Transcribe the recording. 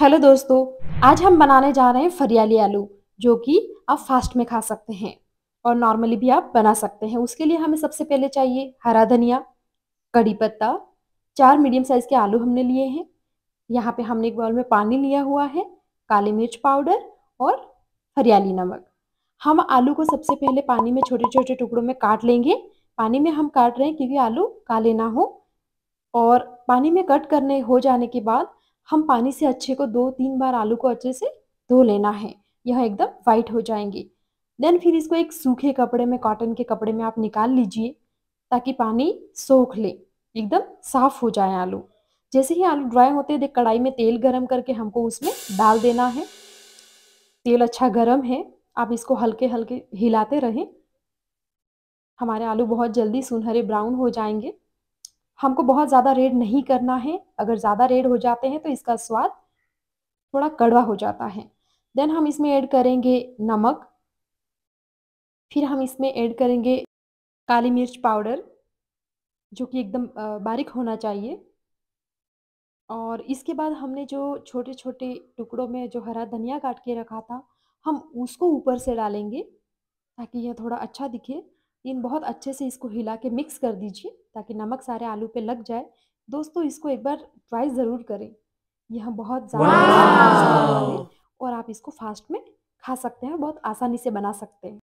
hello दोस्तों आज हम बनाने जा रहे हैं फरियाली आलू जो कि आप फास्ट में खा सकते हैं और नॉर्मली भी आप बना सकते हैं उसके लिए हमें सबसे पहले चाहिए हरा धनिया कड़ी पत्ता चार मीडियम साइज़ के आलू हमने लिए हैं यहाँ पे हमने एक बॉल में पानी लिया हुआ है काली मिर्च पाउडर और हरियाली नमक हम आलू को सबसे पहले पानी में छोटे छोटे टुकड़ों में काट लेंगे पानी में हम काट रहे हैं क्योंकि आलू काले ना हो और पानी में कट करने हो जाने के बाद हम पानी से अच्छे को दो तीन बार आलू को अच्छे से धो लेना है यह एकदम वाइट हो जाएंगे देन फिर इसको एक सूखे कपड़े में कॉटन के कपड़े में आप निकाल लीजिए ताकि पानी सोख ले एकदम साफ हो जाए आलू जैसे ही आलू ड्राई होते देख कढ़ाई में तेल गरम करके हमको उसमें डाल देना है तेल अच्छा गरम है आप इसको हल्के हल्के हिलाते रहें हमारे आलू बहुत जल्दी सुनहरे ब्राउन हो जाएंगे हमको बहुत ज़्यादा रेड नहीं करना है अगर ज़्यादा रेड हो जाते हैं तो इसका स्वाद थोड़ा कड़वा हो जाता है देन हम इसमें ऐड करेंगे नमक फिर हम इसमें ऐड करेंगे काली मिर्च पाउडर जो कि एकदम बारीक होना चाहिए और इसके बाद हमने जो छोटे छोटे टुकड़ों में जो हरा धनिया काट के रखा था हम उसको ऊपर से डालेंगे ताकि यह थोड़ा अच्छा दिखे इन बहुत अच्छे से इसको हिला के मिक्स कर दीजिए ताकि नमक सारे आलू पे लग जाए दोस्तों इसको एक बार ट्राई ज़रूर करें यह बहुत ज़्यादा और आप इसको फास्ट में खा सकते हैं बहुत आसानी से बना सकते हैं